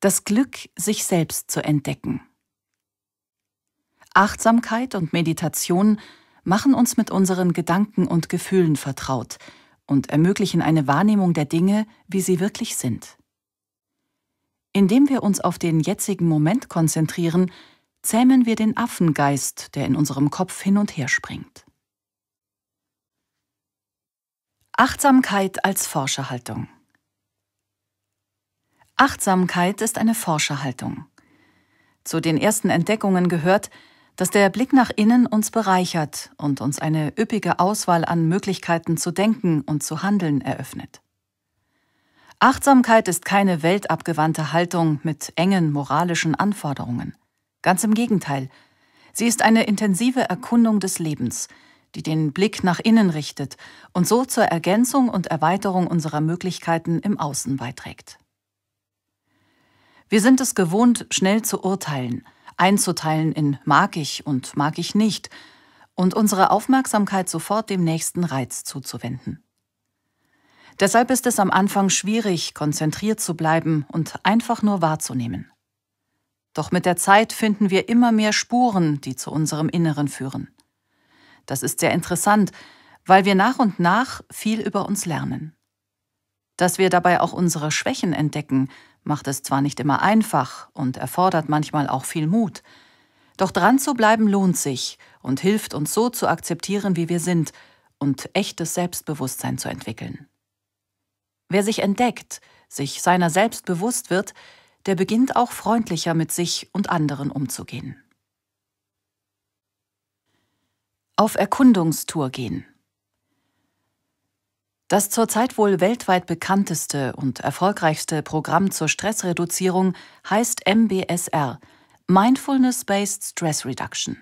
Das Glück, sich selbst zu entdecken. Achtsamkeit und Meditation machen uns mit unseren Gedanken und Gefühlen vertraut und ermöglichen eine Wahrnehmung der Dinge, wie sie wirklich sind. Indem wir uns auf den jetzigen Moment konzentrieren, zähmen wir den Affengeist, der in unserem Kopf hin und her springt. Achtsamkeit als Forscherhaltung. Achtsamkeit ist eine Forscherhaltung. Zu den ersten Entdeckungen gehört, dass der Blick nach innen uns bereichert und uns eine üppige Auswahl an Möglichkeiten zu denken und zu handeln eröffnet. Achtsamkeit ist keine weltabgewandte Haltung mit engen moralischen Anforderungen. Ganz im Gegenteil, sie ist eine intensive Erkundung des Lebens, die den Blick nach innen richtet und so zur Ergänzung und Erweiterung unserer Möglichkeiten im Außen beiträgt. Wir sind es gewohnt, schnell zu urteilen, einzuteilen in mag ich und mag ich nicht und unsere Aufmerksamkeit sofort dem nächsten Reiz zuzuwenden. Deshalb ist es am Anfang schwierig, konzentriert zu bleiben und einfach nur wahrzunehmen. Doch mit der Zeit finden wir immer mehr Spuren, die zu unserem Inneren führen. Das ist sehr interessant, weil wir nach und nach viel über uns lernen. Dass wir dabei auch unsere Schwächen entdecken, macht es zwar nicht immer einfach und erfordert manchmal auch viel Mut, doch dran zu bleiben lohnt sich und hilft uns so zu akzeptieren, wie wir sind und echtes Selbstbewusstsein zu entwickeln. Wer sich entdeckt, sich seiner selbst bewusst wird, der beginnt auch freundlicher mit sich und anderen umzugehen. Auf Erkundungstour gehen. Das zurzeit wohl weltweit bekannteste und erfolgreichste Programm zur Stressreduzierung heißt MBSR, Mindfulness-Based Stress Reduction.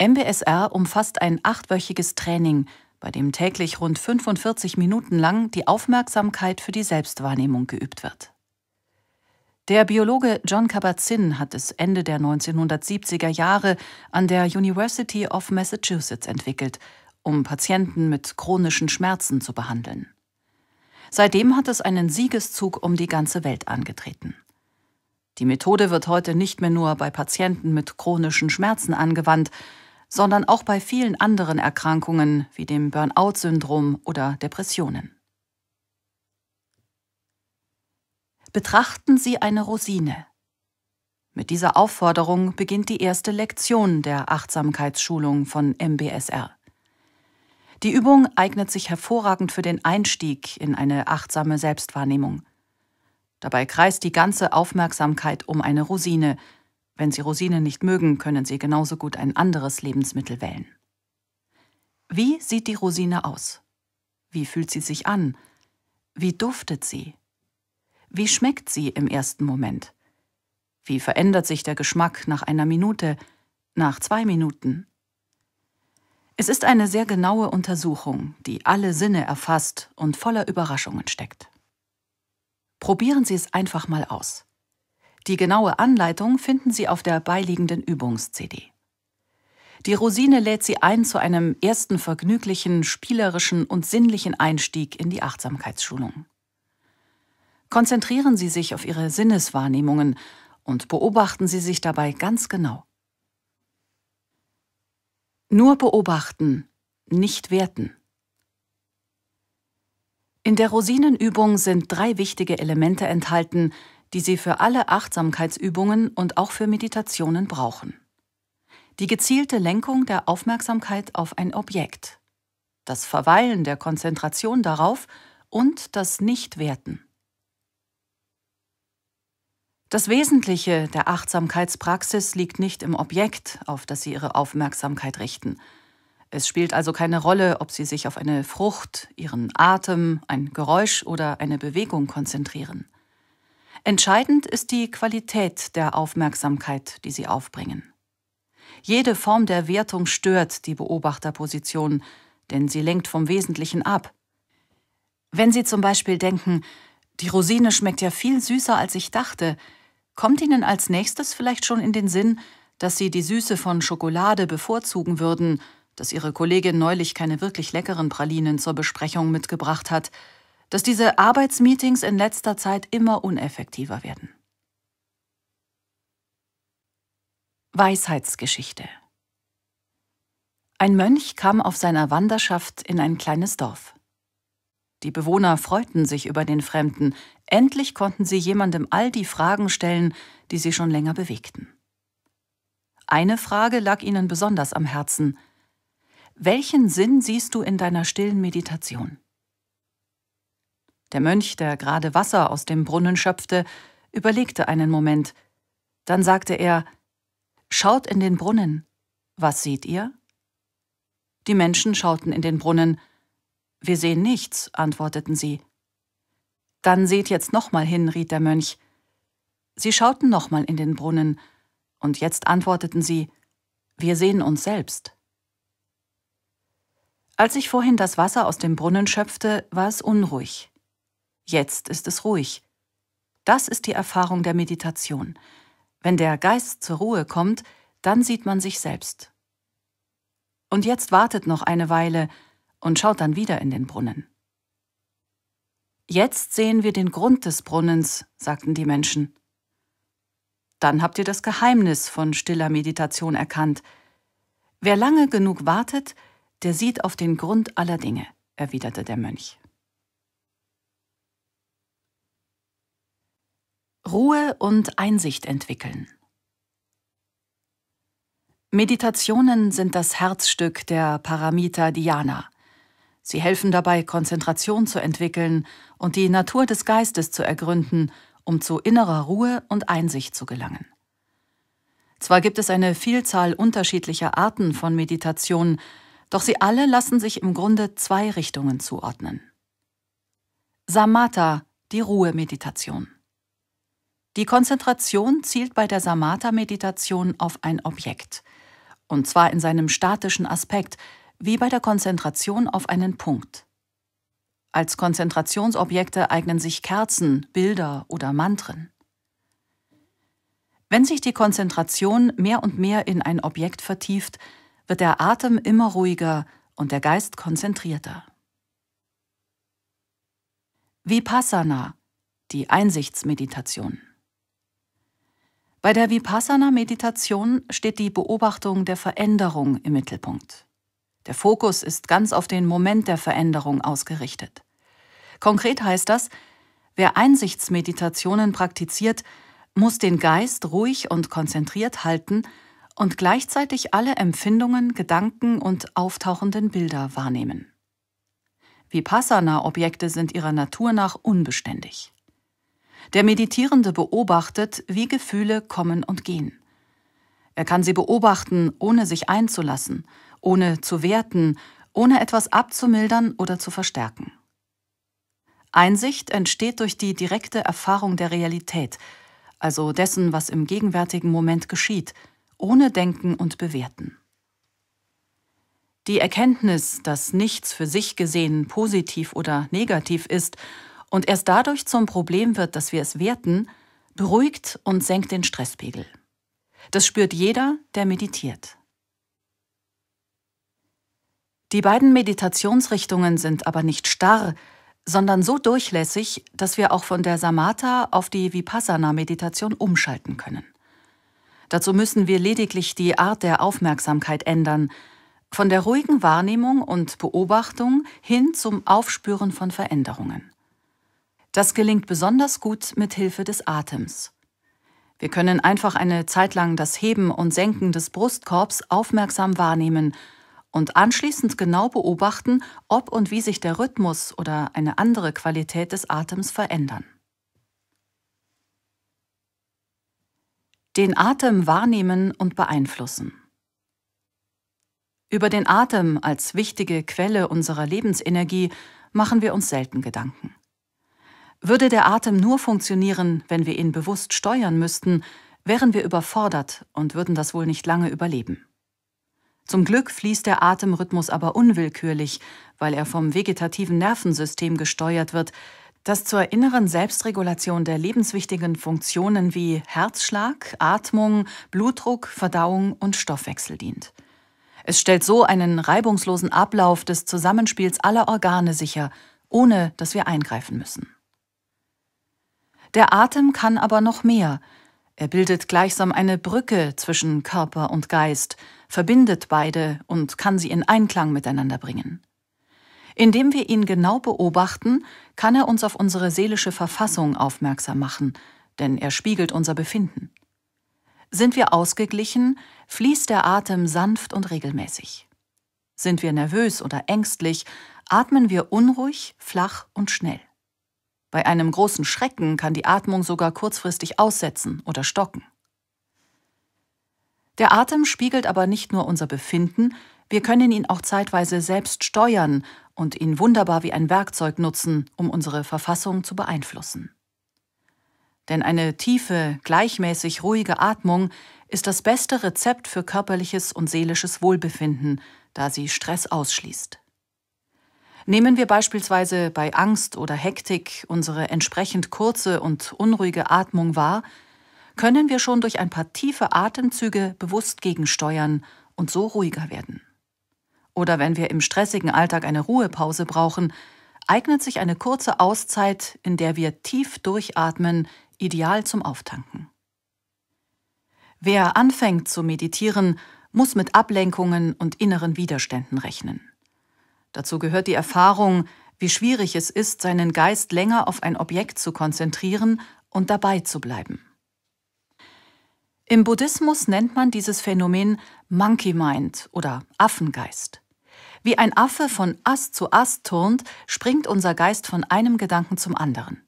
MBSR umfasst ein achtwöchiges Training, bei dem täglich rund 45 Minuten lang die Aufmerksamkeit für die Selbstwahrnehmung geübt wird. Der Biologe John Kabat-Zinn hat es Ende der 1970er Jahre an der University of Massachusetts entwickelt – um Patienten mit chronischen Schmerzen zu behandeln. Seitdem hat es einen Siegeszug um die ganze Welt angetreten. Die Methode wird heute nicht mehr nur bei Patienten mit chronischen Schmerzen angewandt, sondern auch bei vielen anderen Erkrankungen wie dem Burnout-Syndrom oder Depressionen. Betrachten Sie eine Rosine. Mit dieser Aufforderung beginnt die erste Lektion der Achtsamkeitsschulung von MBSR. Die Übung eignet sich hervorragend für den Einstieg in eine achtsame Selbstwahrnehmung. Dabei kreist die ganze Aufmerksamkeit um eine Rosine. Wenn Sie Rosinen nicht mögen, können Sie genauso gut ein anderes Lebensmittel wählen. Wie sieht die Rosine aus? Wie fühlt sie sich an? Wie duftet sie? Wie schmeckt sie im ersten Moment? Wie verändert sich der Geschmack nach einer Minute, nach zwei Minuten, es ist eine sehr genaue Untersuchung, die alle Sinne erfasst und voller Überraschungen steckt. Probieren Sie es einfach mal aus. Die genaue Anleitung finden Sie auf der beiliegenden Übungs-CD. Die Rosine lädt Sie ein zu einem ersten vergnüglichen, spielerischen und sinnlichen Einstieg in die Achtsamkeitsschulung. Konzentrieren Sie sich auf Ihre Sinneswahrnehmungen und beobachten Sie sich dabei ganz genau. Nur beobachten, nicht werten. In der Rosinenübung sind drei wichtige Elemente enthalten, die Sie für alle Achtsamkeitsübungen und auch für Meditationen brauchen. Die gezielte Lenkung der Aufmerksamkeit auf ein Objekt, das Verweilen der Konzentration darauf und das Nichtwerten. Das Wesentliche der Achtsamkeitspraxis liegt nicht im Objekt, auf das Sie Ihre Aufmerksamkeit richten. Es spielt also keine Rolle, ob Sie sich auf eine Frucht, Ihren Atem, ein Geräusch oder eine Bewegung konzentrieren. Entscheidend ist die Qualität der Aufmerksamkeit, die Sie aufbringen. Jede Form der Wertung stört die Beobachterposition, denn sie lenkt vom Wesentlichen ab. Wenn Sie zum Beispiel denken, die Rosine schmeckt ja viel süßer, als ich dachte, Kommt Ihnen als nächstes vielleicht schon in den Sinn, dass Sie die Süße von Schokolade bevorzugen würden, dass Ihre Kollegin neulich keine wirklich leckeren Pralinen zur Besprechung mitgebracht hat, dass diese Arbeitsmeetings in letzter Zeit immer uneffektiver werden. Weisheitsgeschichte Ein Mönch kam auf seiner Wanderschaft in ein kleines Dorf. Die Bewohner freuten sich über den Fremden, Endlich konnten sie jemandem all die Fragen stellen, die sie schon länger bewegten. Eine Frage lag ihnen besonders am Herzen. Welchen Sinn siehst du in deiner stillen Meditation? Der Mönch, der gerade Wasser aus dem Brunnen schöpfte, überlegte einen Moment. Dann sagte er, Schaut in den Brunnen. Was seht ihr? Die Menschen schauten in den Brunnen. Wir sehen nichts, antworteten sie. Dann seht jetzt nochmal hin, riet der Mönch. Sie schauten nochmal in den Brunnen, und jetzt antworteten sie, wir sehen uns selbst. Als ich vorhin das Wasser aus dem Brunnen schöpfte, war es unruhig. Jetzt ist es ruhig. Das ist die Erfahrung der Meditation. Wenn der Geist zur Ruhe kommt, dann sieht man sich selbst. Und jetzt wartet noch eine Weile und schaut dann wieder in den Brunnen. Jetzt sehen wir den Grund des Brunnens, sagten die Menschen. Dann habt ihr das Geheimnis von stiller Meditation erkannt. Wer lange genug wartet, der sieht auf den Grund aller Dinge, erwiderte der Mönch. Ruhe und Einsicht entwickeln. Meditationen sind das Herzstück der Paramita Dhyana. Sie helfen dabei, Konzentration zu entwickeln und die Natur des Geistes zu ergründen, um zu innerer Ruhe und Einsicht zu gelangen. Zwar gibt es eine Vielzahl unterschiedlicher Arten von Meditationen, doch sie alle lassen sich im Grunde zwei Richtungen zuordnen. Samatha, die Ruhemeditation. Die Konzentration zielt bei der Samatha-Meditation auf ein Objekt, und zwar in seinem statischen Aspekt, wie bei der Konzentration auf einen Punkt. Als Konzentrationsobjekte eignen sich Kerzen, Bilder oder Mantren. Wenn sich die Konzentration mehr und mehr in ein Objekt vertieft, wird der Atem immer ruhiger und der Geist konzentrierter. Vipassana, die Einsichtsmeditation. Bei der Vipassana-Meditation steht die Beobachtung der Veränderung im Mittelpunkt. Der Fokus ist ganz auf den Moment der Veränderung ausgerichtet. Konkret heißt das, wer Einsichtsmeditationen praktiziert, muss den Geist ruhig und konzentriert halten und gleichzeitig alle Empfindungen, Gedanken und auftauchenden Bilder wahrnehmen. Vipassana-Objekte sind ihrer Natur nach unbeständig. Der Meditierende beobachtet, wie Gefühle kommen und gehen. Er kann sie beobachten, ohne sich einzulassen, ohne zu werten, ohne etwas abzumildern oder zu verstärken. Einsicht entsteht durch die direkte Erfahrung der Realität, also dessen, was im gegenwärtigen Moment geschieht, ohne Denken und Bewerten. Die Erkenntnis, dass nichts für sich gesehen positiv oder negativ ist und erst dadurch zum Problem wird, dass wir es werten, beruhigt und senkt den Stresspegel. Das spürt jeder, der meditiert. Die beiden Meditationsrichtungen sind aber nicht starr, sondern so durchlässig, dass wir auch von der Samatha auf die Vipassana-Meditation umschalten können. Dazu müssen wir lediglich die Art der Aufmerksamkeit ändern, von der ruhigen Wahrnehmung und Beobachtung hin zum Aufspüren von Veränderungen. Das gelingt besonders gut mit Hilfe des Atems. Wir können einfach eine Zeit lang das Heben und Senken des Brustkorbs aufmerksam wahrnehmen und anschließend genau beobachten, ob und wie sich der Rhythmus oder eine andere Qualität des Atems verändern. Den Atem wahrnehmen und beeinflussen. Über den Atem als wichtige Quelle unserer Lebensenergie machen wir uns selten Gedanken. Würde der Atem nur funktionieren, wenn wir ihn bewusst steuern müssten, wären wir überfordert und würden das wohl nicht lange überleben. Zum Glück fließt der Atemrhythmus aber unwillkürlich, weil er vom vegetativen Nervensystem gesteuert wird, das zur inneren Selbstregulation der lebenswichtigen Funktionen wie Herzschlag, Atmung, Blutdruck, Verdauung und Stoffwechsel dient. Es stellt so einen reibungslosen Ablauf des Zusammenspiels aller Organe sicher, ohne dass wir eingreifen müssen. Der Atem kann aber noch mehr. Er bildet gleichsam eine Brücke zwischen Körper und Geist – verbindet beide und kann sie in Einklang miteinander bringen. Indem wir ihn genau beobachten, kann er uns auf unsere seelische Verfassung aufmerksam machen, denn er spiegelt unser Befinden. Sind wir ausgeglichen, fließt der Atem sanft und regelmäßig. Sind wir nervös oder ängstlich, atmen wir unruhig, flach und schnell. Bei einem großen Schrecken kann die Atmung sogar kurzfristig aussetzen oder stocken. Der Atem spiegelt aber nicht nur unser Befinden, wir können ihn auch zeitweise selbst steuern und ihn wunderbar wie ein Werkzeug nutzen, um unsere Verfassung zu beeinflussen. Denn eine tiefe, gleichmäßig ruhige Atmung ist das beste Rezept für körperliches und seelisches Wohlbefinden, da sie Stress ausschließt. Nehmen wir beispielsweise bei Angst oder Hektik unsere entsprechend kurze und unruhige Atmung wahr, können wir schon durch ein paar tiefe Atemzüge bewusst gegensteuern und so ruhiger werden. Oder wenn wir im stressigen Alltag eine Ruhepause brauchen, eignet sich eine kurze Auszeit, in der wir tief durchatmen, ideal zum Auftanken. Wer anfängt zu meditieren, muss mit Ablenkungen und inneren Widerständen rechnen. Dazu gehört die Erfahrung, wie schwierig es ist, seinen Geist länger auf ein Objekt zu konzentrieren und dabei zu bleiben. Im Buddhismus nennt man dieses Phänomen Monkey Mind oder Affengeist. Wie ein Affe von Ast zu Ast turnt, springt unser Geist von einem Gedanken zum anderen.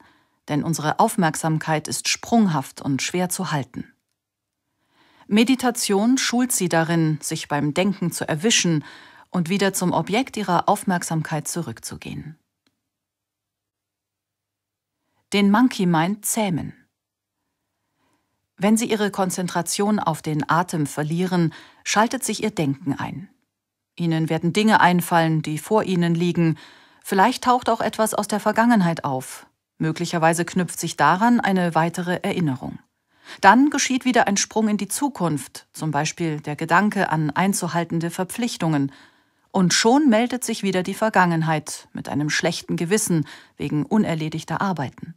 Denn unsere Aufmerksamkeit ist sprunghaft und schwer zu halten. Meditation schult sie darin, sich beim Denken zu erwischen und wieder zum Objekt ihrer Aufmerksamkeit zurückzugehen. Den Monkey Mind zähmen. Wenn sie ihre Konzentration auf den Atem verlieren, schaltet sich ihr Denken ein. Ihnen werden Dinge einfallen, die vor ihnen liegen. Vielleicht taucht auch etwas aus der Vergangenheit auf. Möglicherweise knüpft sich daran eine weitere Erinnerung. Dann geschieht wieder ein Sprung in die Zukunft, zum Beispiel der Gedanke an einzuhaltende Verpflichtungen. Und schon meldet sich wieder die Vergangenheit mit einem schlechten Gewissen wegen unerledigter Arbeiten.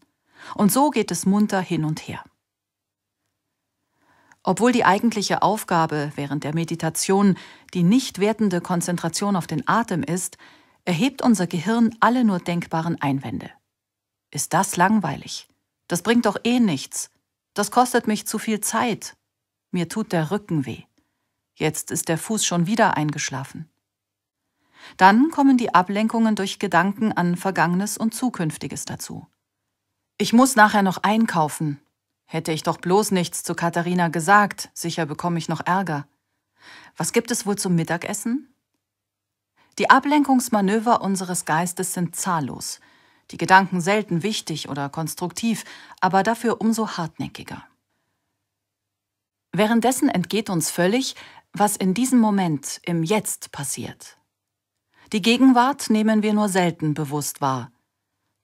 Und so geht es munter hin und her. Obwohl die eigentliche Aufgabe während der Meditation die nicht wertende Konzentration auf den Atem ist, erhebt unser Gehirn alle nur denkbaren Einwände. Ist das langweilig? Das bringt doch eh nichts. Das kostet mich zu viel Zeit. Mir tut der Rücken weh. Jetzt ist der Fuß schon wieder eingeschlafen. Dann kommen die Ablenkungen durch Gedanken an Vergangenes und Zukünftiges dazu. Ich muss nachher noch einkaufen Hätte ich doch bloß nichts zu Katharina gesagt, sicher bekomme ich noch Ärger. Was gibt es wohl zum Mittagessen? Die Ablenkungsmanöver unseres Geistes sind zahllos, die Gedanken selten wichtig oder konstruktiv, aber dafür umso hartnäckiger. Währenddessen entgeht uns völlig, was in diesem Moment, im Jetzt passiert. Die Gegenwart nehmen wir nur selten bewusst wahr,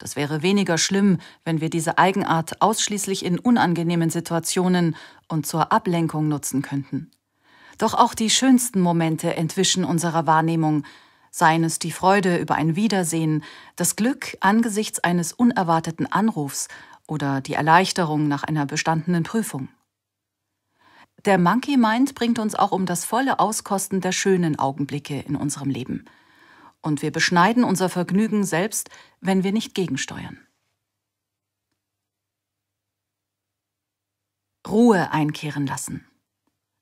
das wäre weniger schlimm, wenn wir diese Eigenart ausschließlich in unangenehmen Situationen und zur Ablenkung nutzen könnten. Doch auch die schönsten Momente entwischen unserer Wahrnehmung, seien es die Freude über ein Wiedersehen, das Glück angesichts eines unerwarteten Anrufs oder die Erleichterung nach einer bestandenen Prüfung. Der Monkey Mind bringt uns auch um das volle Auskosten der schönen Augenblicke in unserem Leben – und wir beschneiden unser Vergnügen selbst, wenn wir nicht gegensteuern. Ruhe einkehren lassen.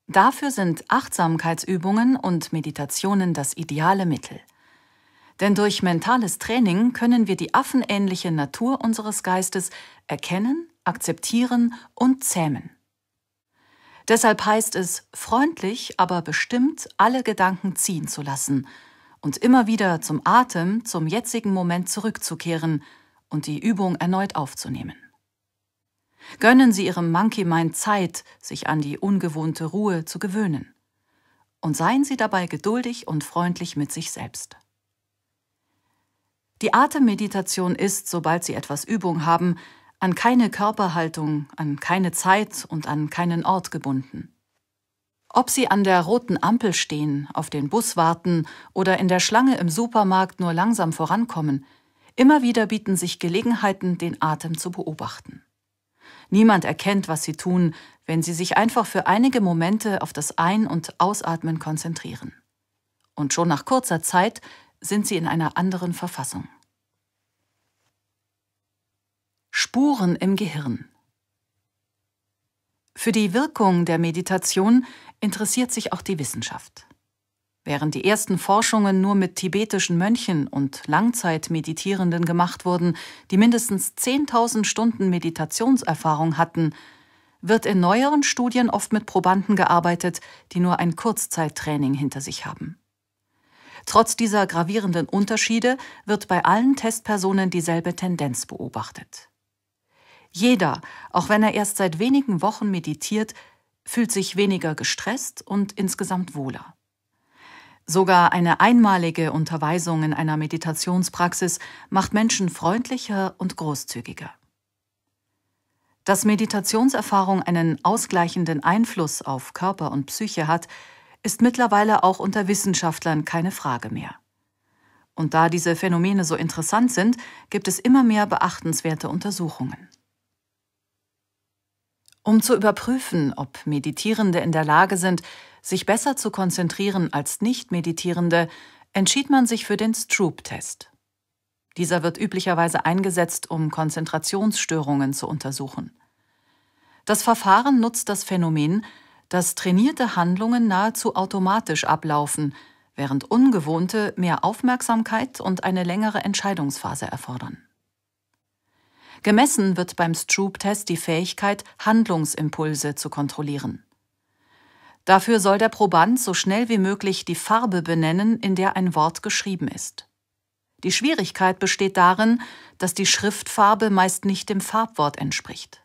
Dafür sind Achtsamkeitsübungen und Meditationen das ideale Mittel. Denn durch mentales Training können wir die affenähnliche Natur unseres Geistes erkennen, akzeptieren und zähmen. Deshalb heißt es, freundlich, aber bestimmt alle Gedanken ziehen zu lassen – und immer wieder zum Atem, zum jetzigen Moment zurückzukehren und die Übung erneut aufzunehmen. Gönnen Sie Ihrem Monkey Mind Zeit, sich an die ungewohnte Ruhe zu gewöhnen. Und seien Sie dabei geduldig und freundlich mit sich selbst. Die Atemmeditation ist, sobald Sie etwas Übung haben, an keine Körperhaltung, an keine Zeit und an keinen Ort gebunden. Ob sie an der roten Ampel stehen, auf den Bus warten oder in der Schlange im Supermarkt nur langsam vorankommen, immer wieder bieten sich Gelegenheiten, den Atem zu beobachten. Niemand erkennt, was sie tun, wenn sie sich einfach für einige Momente auf das Ein- und Ausatmen konzentrieren. Und schon nach kurzer Zeit sind sie in einer anderen Verfassung. Spuren im Gehirn. Für die Wirkung der Meditation interessiert sich auch die Wissenschaft. Während die ersten Forschungen nur mit tibetischen Mönchen und Langzeitmeditierenden gemacht wurden, die mindestens 10.000 Stunden Meditationserfahrung hatten, wird in neueren Studien oft mit Probanden gearbeitet, die nur ein Kurzzeittraining hinter sich haben. Trotz dieser gravierenden Unterschiede wird bei allen Testpersonen dieselbe Tendenz beobachtet. Jeder, auch wenn er erst seit wenigen Wochen meditiert, fühlt sich weniger gestresst und insgesamt wohler. Sogar eine einmalige Unterweisung in einer Meditationspraxis macht Menschen freundlicher und großzügiger. Dass Meditationserfahrung einen ausgleichenden Einfluss auf Körper und Psyche hat, ist mittlerweile auch unter Wissenschaftlern keine Frage mehr. Und da diese Phänomene so interessant sind, gibt es immer mehr beachtenswerte Untersuchungen um zu überprüfen, ob Meditierende in der Lage sind, sich besser zu konzentrieren als Nicht-Meditierende, entschied man sich für den Stroop-Test. Dieser wird üblicherweise eingesetzt, um Konzentrationsstörungen zu untersuchen. Das Verfahren nutzt das Phänomen, dass trainierte Handlungen nahezu automatisch ablaufen, während ungewohnte mehr Aufmerksamkeit und eine längere Entscheidungsphase erfordern. Gemessen wird beim Stroop-Test die Fähigkeit, Handlungsimpulse zu kontrollieren. Dafür soll der Proband so schnell wie möglich die Farbe benennen, in der ein Wort geschrieben ist. Die Schwierigkeit besteht darin, dass die Schriftfarbe meist nicht dem Farbwort entspricht.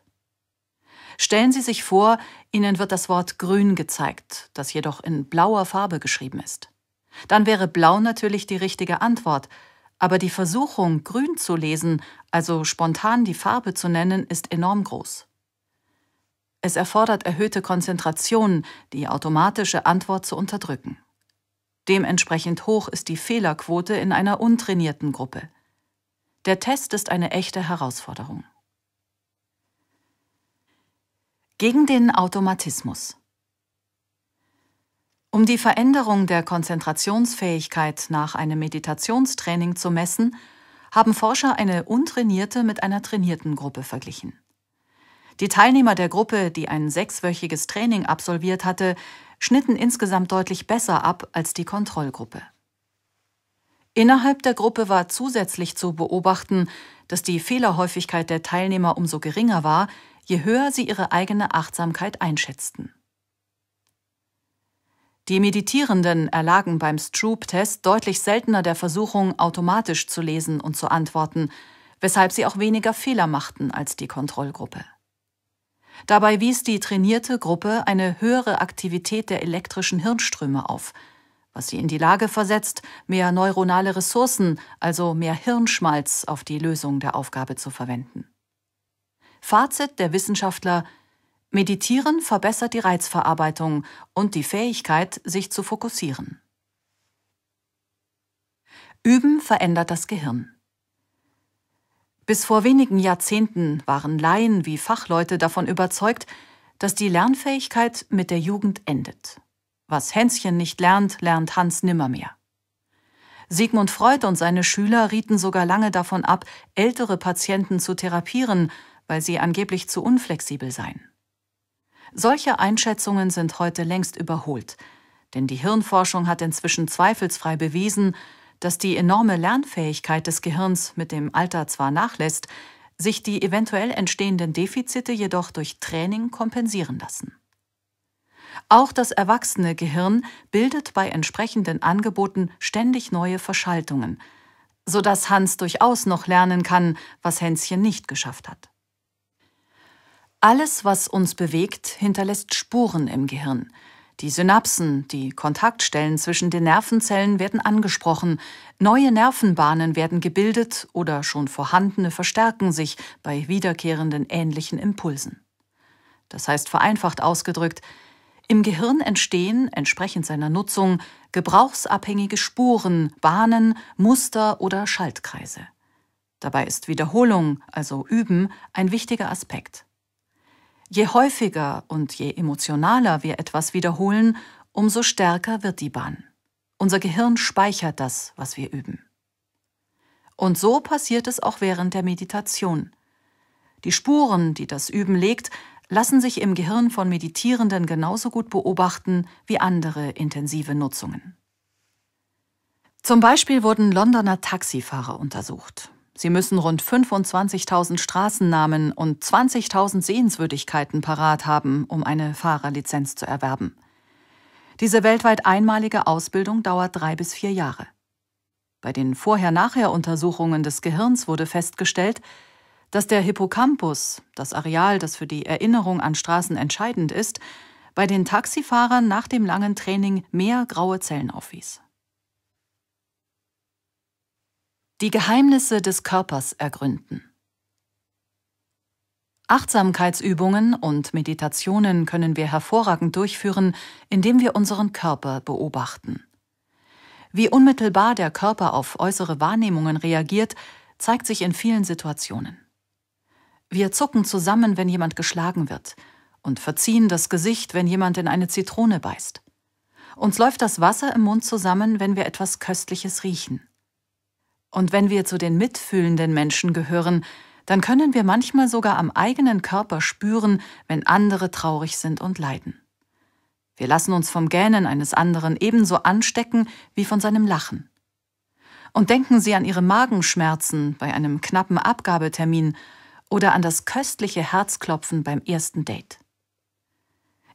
Stellen Sie sich vor, Ihnen wird das Wort grün gezeigt, das jedoch in blauer Farbe geschrieben ist. Dann wäre blau natürlich die richtige Antwort, aber die Versuchung, grün zu lesen, also spontan die Farbe zu nennen, ist enorm groß. Es erfordert erhöhte Konzentration, die automatische Antwort zu unterdrücken. Dementsprechend hoch ist die Fehlerquote in einer untrainierten Gruppe. Der Test ist eine echte Herausforderung. Gegen den Automatismus. Um die Veränderung der Konzentrationsfähigkeit nach einem Meditationstraining zu messen, haben Forscher eine untrainierte mit einer trainierten Gruppe verglichen. Die Teilnehmer der Gruppe, die ein sechswöchiges Training absolviert hatte, schnitten insgesamt deutlich besser ab als die Kontrollgruppe. Innerhalb der Gruppe war zusätzlich zu beobachten, dass die Fehlerhäufigkeit der Teilnehmer umso geringer war, je höher sie ihre eigene Achtsamkeit einschätzten. Die Meditierenden erlagen beim Stroop-Test deutlich seltener der Versuchung, automatisch zu lesen und zu antworten, weshalb sie auch weniger Fehler machten als die Kontrollgruppe. Dabei wies die trainierte Gruppe eine höhere Aktivität der elektrischen Hirnströme auf, was sie in die Lage versetzt, mehr neuronale Ressourcen, also mehr Hirnschmalz auf die Lösung der Aufgabe zu verwenden. Fazit der Wissenschaftler Meditieren verbessert die Reizverarbeitung und die Fähigkeit, sich zu fokussieren. Üben verändert das Gehirn. Bis vor wenigen Jahrzehnten waren Laien wie Fachleute davon überzeugt, dass die Lernfähigkeit mit der Jugend endet. Was Hänschen nicht lernt, lernt Hans nimmermehr. Sigmund Freud und seine Schüler rieten sogar lange davon ab, ältere Patienten zu therapieren, weil sie angeblich zu unflexibel seien. Solche Einschätzungen sind heute längst überholt, denn die Hirnforschung hat inzwischen zweifelsfrei bewiesen, dass die enorme Lernfähigkeit des Gehirns mit dem Alter zwar nachlässt, sich die eventuell entstehenden Defizite jedoch durch Training kompensieren lassen. Auch das erwachsene Gehirn bildet bei entsprechenden Angeboten ständig neue Verschaltungen, sodass Hans durchaus noch lernen kann, was Hänschen nicht geschafft hat. Alles, was uns bewegt, hinterlässt Spuren im Gehirn. Die Synapsen, die Kontaktstellen zwischen den Nervenzellen werden angesprochen, neue Nervenbahnen werden gebildet oder schon vorhandene verstärken sich bei wiederkehrenden ähnlichen Impulsen. Das heißt vereinfacht ausgedrückt, im Gehirn entstehen, entsprechend seiner Nutzung, gebrauchsabhängige Spuren, Bahnen, Muster oder Schaltkreise. Dabei ist Wiederholung, also Üben, ein wichtiger Aspekt. Je häufiger und je emotionaler wir etwas wiederholen, umso stärker wird die Bahn. Unser Gehirn speichert das, was wir üben. Und so passiert es auch während der Meditation. Die Spuren, die das Üben legt, lassen sich im Gehirn von Meditierenden genauso gut beobachten wie andere intensive Nutzungen. Zum Beispiel wurden Londoner Taxifahrer untersucht. Sie müssen rund 25.000 Straßennamen und 20.000 Sehenswürdigkeiten parat haben, um eine Fahrerlizenz zu erwerben. Diese weltweit einmalige Ausbildung dauert drei bis vier Jahre. Bei den Vorher-Nachher-Untersuchungen des Gehirns wurde festgestellt, dass der Hippocampus, das Areal, das für die Erinnerung an Straßen entscheidend ist, bei den Taxifahrern nach dem langen Training mehr graue Zellen aufwies. Die Geheimnisse des Körpers ergründen. Achtsamkeitsübungen und Meditationen können wir hervorragend durchführen, indem wir unseren Körper beobachten. Wie unmittelbar der Körper auf äußere Wahrnehmungen reagiert, zeigt sich in vielen Situationen. Wir zucken zusammen, wenn jemand geschlagen wird, und verziehen das Gesicht, wenn jemand in eine Zitrone beißt. Uns läuft das Wasser im Mund zusammen, wenn wir etwas Köstliches riechen. Und wenn wir zu den mitfühlenden Menschen gehören, dann können wir manchmal sogar am eigenen Körper spüren, wenn andere traurig sind und leiden. Wir lassen uns vom Gähnen eines anderen ebenso anstecken wie von seinem Lachen. Und denken Sie an Ihre Magenschmerzen bei einem knappen Abgabetermin oder an das köstliche Herzklopfen beim ersten Date.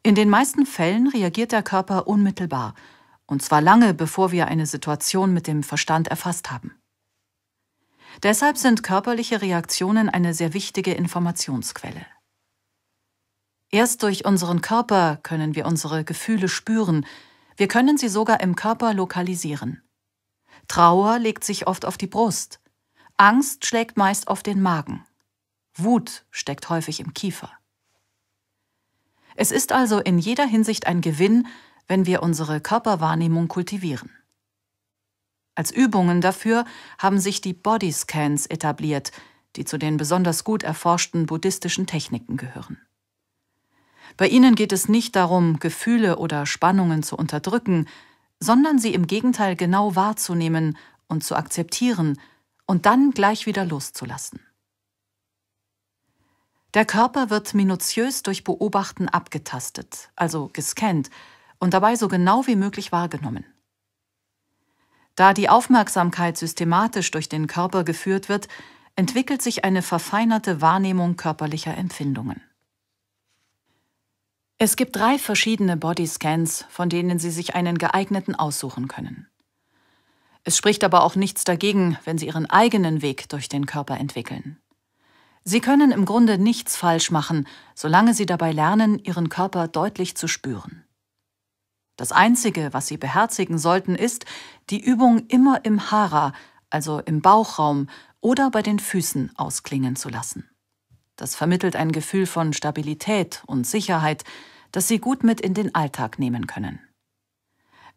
In den meisten Fällen reagiert der Körper unmittelbar, und zwar lange bevor wir eine Situation mit dem Verstand erfasst haben. Deshalb sind körperliche Reaktionen eine sehr wichtige Informationsquelle. Erst durch unseren Körper können wir unsere Gefühle spüren, wir können sie sogar im Körper lokalisieren. Trauer legt sich oft auf die Brust, Angst schlägt meist auf den Magen, Wut steckt häufig im Kiefer. Es ist also in jeder Hinsicht ein Gewinn, wenn wir unsere Körperwahrnehmung kultivieren. Als Übungen dafür haben sich die Bodyscans etabliert, die zu den besonders gut erforschten buddhistischen Techniken gehören. Bei ihnen geht es nicht darum, Gefühle oder Spannungen zu unterdrücken, sondern sie im Gegenteil genau wahrzunehmen und zu akzeptieren und dann gleich wieder loszulassen. Der Körper wird minutiös durch Beobachten abgetastet, also gescannt und dabei so genau wie möglich wahrgenommen. Da die Aufmerksamkeit systematisch durch den Körper geführt wird, entwickelt sich eine verfeinerte Wahrnehmung körperlicher Empfindungen. Es gibt drei verschiedene Bodyscans, von denen Sie sich einen geeigneten aussuchen können. Es spricht aber auch nichts dagegen, wenn Sie Ihren eigenen Weg durch den Körper entwickeln. Sie können im Grunde nichts falsch machen, solange Sie dabei lernen, Ihren Körper deutlich zu spüren. Das Einzige, was Sie beherzigen sollten, ist die Übung immer im Hara, also im Bauchraum oder bei den Füßen ausklingen zu lassen. Das vermittelt ein Gefühl von Stabilität und Sicherheit, das Sie gut mit in den Alltag nehmen können.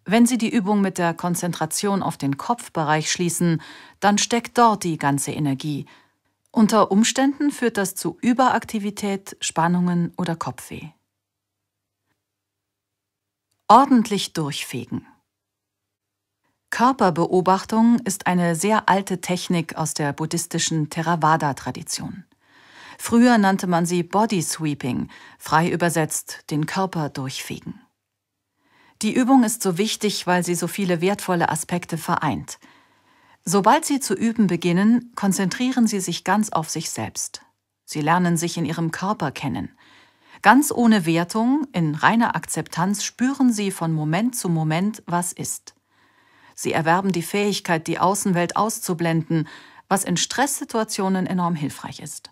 Wenn Sie die Übung mit der Konzentration auf den Kopfbereich schließen, dann steckt dort die ganze Energie. Unter Umständen führt das zu Überaktivität, Spannungen oder Kopfweh. Ordentlich durchfegen. Körperbeobachtung ist eine sehr alte Technik aus der buddhistischen Theravada-Tradition. Früher nannte man sie Body Sweeping, frei übersetzt den Körper durchfegen. Die Übung ist so wichtig, weil sie so viele wertvolle Aspekte vereint. Sobald Sie zu üben beginnen, konzentrieren Sie sich ganz auf sich selbst. Sie lernen sich in Ihrem Körper kennen. Ganz ohne Wertung, in reiner Akzeptanz spüren sie von Moment zu Moment, was ist. Sie erwerben die Fähigkeit, die Außenwelt auszublenden, was in Stresssituationen enorm hilfreich ist.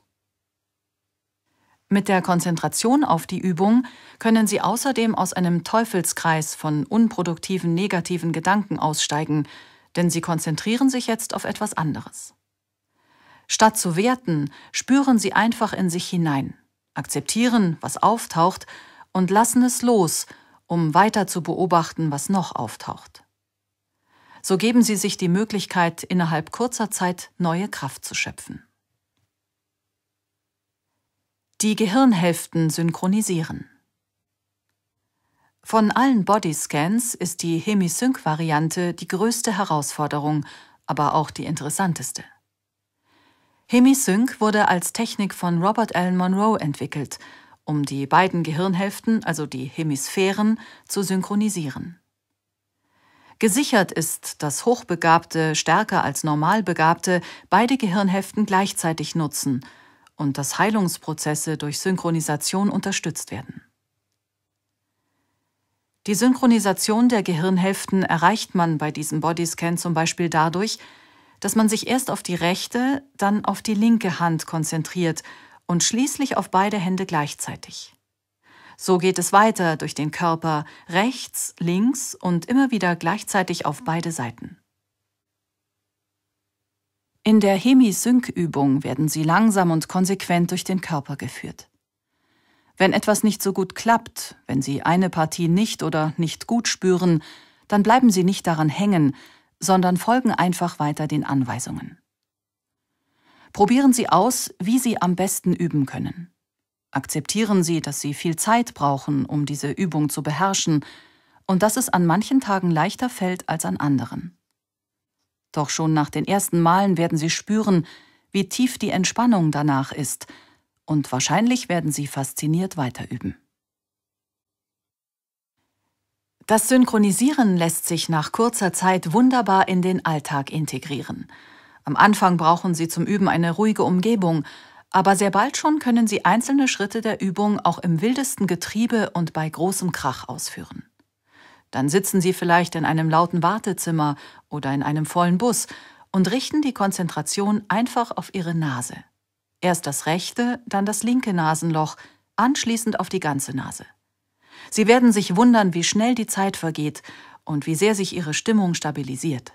Mit der Konzentration auf die Übung können Sie außerdem aus einem Teufelskreis von unproduktiven negativen Gedanken aussteigen, denn Sie konzentrieren sich jetzt auf etwas anderes. Statt zu werten, spüren Sie einfach in sich hinein akzeptieren, was auftaucht, und lassen es los, um weiter zu beobachten, was noch auftaucht. So geben sie sich die Möglichkeit, innerhalb kurzer Zeit neue Kraft zu schöpfen. Die Gehirnhälften synchronisieren. Von allen Bodyscans ist die Hemisync-Variante die größte Herausforderung, aber auch die interessanteste. Hemisync wurde als Technik von Robert Allen Monroe entwickelt, um die beiden Gehirnhälften, also die Hemisphären, zu synchronisieren. Gesichert ist, dass Hochbegabte stärker als Normalbegabte beide Gehirnhälften gleichzeitig nutzen und dass Heilungsprozesse durch Synchronisation unterstützt werden. Die Synchronisation der Gehirnhälften erreicht man bei diesem Bodyscan zum Beispiel dadurch, dass man sich erst auf die rechte, dann auf die linke Hand konzentriert und schließlich auf beide Hände gleichzeitig. So geht es weiter durch den Körper, rechts, links und immer wieder gleichzeitig auf beide Seiten. In der Hemisync-Übung werden sie langsam und konsequent durch den Körper geführt. Wenn etwas nicht so gut klappt, wenn Sie eine Partie nicht oder nicht gut spüren, dann bleiben Sie nicht daran hängen, sondern folgen einfach weiter den Anweisungen. Probieren Sie aus, wie Sie am besten üben können. Akzeptieren Sie, dass Sie viel Zeit brauchen, um diese Übung zu beherrschen und dass es an manchen Tagen leichter fällt als an anderen. Doch schon nach den ersten Malen werden Sie spüren, wie tief die Entspannung danach ist, und wahrscheinlich werden Sie fasziniert weiterüben. Das Synchronisieren lässt sich nach kurzer Zeit wunderbar in den Alltag integrieren. Am Anfang brauchen Sie zum Üben eine ruhige Umgebung, aber sehr bald schon können Sie einzelne Schritte der Übung auch im wildesten Getriebe und bei großem Krach ausführen. Dann sitzen Sie vielleicht in einem lauten Wartezimmer oder in einem vollen Bus und richten die Konzentration einfach auf Ihre Nase. Erst das rechte, dann das linke Nasenloch, anschließend auf die ganze Nase. Sie werden sich wundern, wie schnell die Zeit vergeht und wie sehr sich Ihre Stimmung stabilisiert.